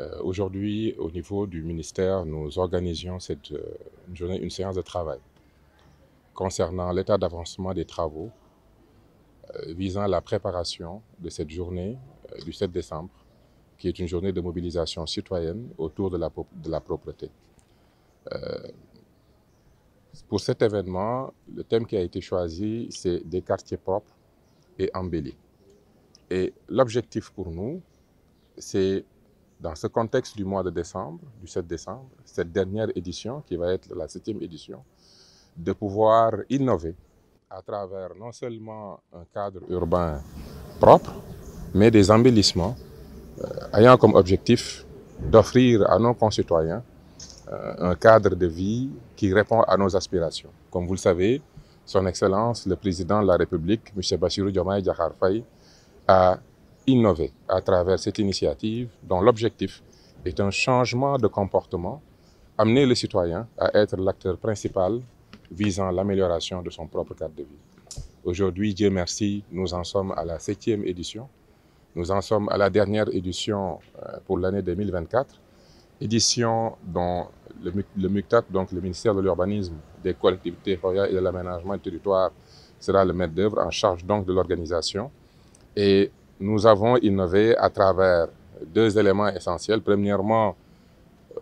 Euh, aujourd'hui, au niveau du ministère, nous organisions cette euh, journée une séance de travail concernant l'état d'avancement des travaux euh, visant la préparation de cette journée du 7 décembre, qui est une journée de mobilisation citoyenne autour de la, de la propreté. pour cet événement, le thème qui a été choisi, c'est des quartiers propres et embellis. Et l'objectif pour nous, c'est dans ce contexte du mois de décembre, du 7 décembre, cette dernière édition, qui va être la septième édition, de pouvoir innover à travers non seulement un cadre urbain propre, mais des embellissements euh, ayant comme objectif d'offrir à nos concitoyens euh, un cadre de vie qui répond à nos aspirations. Comme vous le savez, Son Excellence, le Président de la République, M. Bassirou Diomaye Diakhar Faye, a innover à travers cette initiative dont l'objectif est un changement de comportement, amener le citoyen à être l'acteur principal visant l'amélioration de son propre cadre de vie. Aujourd'hui, Dieu merci, nous en sommes à la septième édition. Nous en sommes à la dernière édition euh, pour l'année 2024, édition dont le, le donc le ministère de l'Urbanisme, des collectivités et de l'aménagement du territoire, sera le maître d'œuvre en charge donc de l'organisation. Et nous avons innové à travers deux éléments essentiels. Premièrement,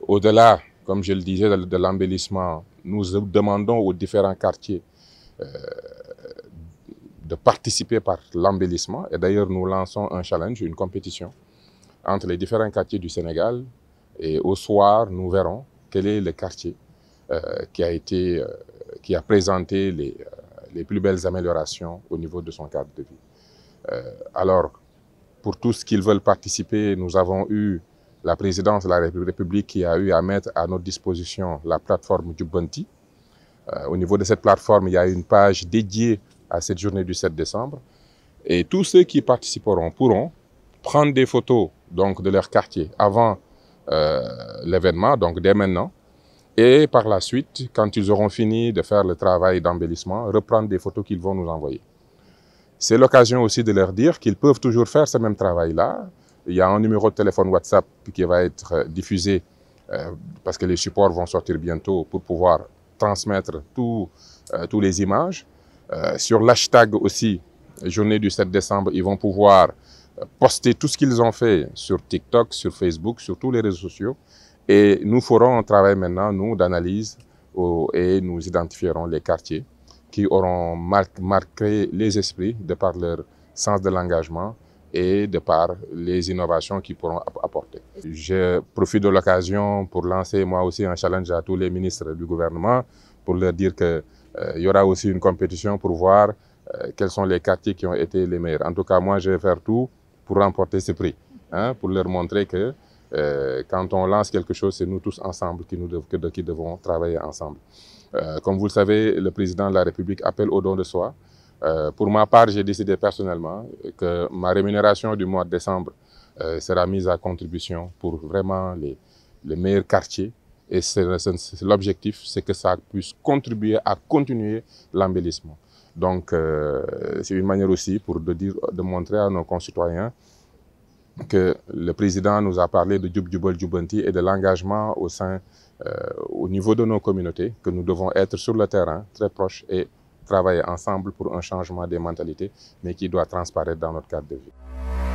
au-delà, comme je le disais, de, l'embellissement, nous demandons aux différents quartiers euh, de participer par l'embellissement. Et d'ailleurs, nous lançons un challenge, une compétition entre les différents quartiers du Sénégal. Et au soir, nous verrons quel est le quartier euh, qui, a été, euh, présenté les, les, plus belles améliorations au niveau de son cadre de vie. alors, pour tous ceux qui veulent participer, nous avons eu la présidence de la République qui a eu à mettre à notre disposition la plateforme du Bonti. Euh, au niveau de cette plateforme, il y a une page dédiée à cette journée du 7 décembre. Et tous ceux qui participeront pourront prendre des photos donc, de leur quartier avant euh, l'événement, donc dès maintenant. Et par la suite, quand ils auront fini de faire le travail d'embellissement, reprendre des photos qu'ils vont nous envoyer. C'est l'occasion aussi de leur dire qu'ils peuvent toujours faire ce même travail-là. Il y a un numéro de téléphone WhatsApp qui va être euh, diffusé euh, parce que les supports vont sortir bientôt pour pouvoir transmettre toutes euh, tous les images. sur l'hashtag aussi, journée du 7 décembre, ils vont pouvoir poster tout ce qu'ils ont fait sur TikTok, sur Facebook, sur tous les réseaux sociaux. Et nous ferons un travail maintenant, nous, d'analyse et nous identifierons les quartiers qui auront marqué les esprits de par leur sens de l'engagement et de par les innovations qu'ils pourront apporter. Je profite de l'occasion pour lancer moi aussi un challenge à tous les ministres du gouvernement pour leur dire qu'il euh, il y aura aussi une compétition pour voir euh, quels sont les quartiers qui ont été les meilleurs. En tout cas, moi, je vais faire tout pour remporter ce prix, hein, pour leur montrer que euh, quand on lance quelque chose, c'est nous tous ensemble qui, nous qui devons travailler ensemble. Euh, comme vous le savez, le président de la République appelle au don de soi. Euh, pour ma part, j'ai décidé personnellement que ma rémunération du mois de décembre sera mise à contribution pour vraiment les, meilleurs quartiers. Et l'objectif, c'est que ça puisse contribuer à continuer l'embellissement. Donc, c'est une manière aussi pour dire, de montrer à nos concitoyens que le président nous a parlé de Djoub Djoubol Djoubanti et de l'engagement au sein, euh, au niveau de nos communautés, que nous devons être sur le terrain, très proches et travailler ensemble pour un changement des mentalités, mais qui doit transparaître dans notre cadre de vie.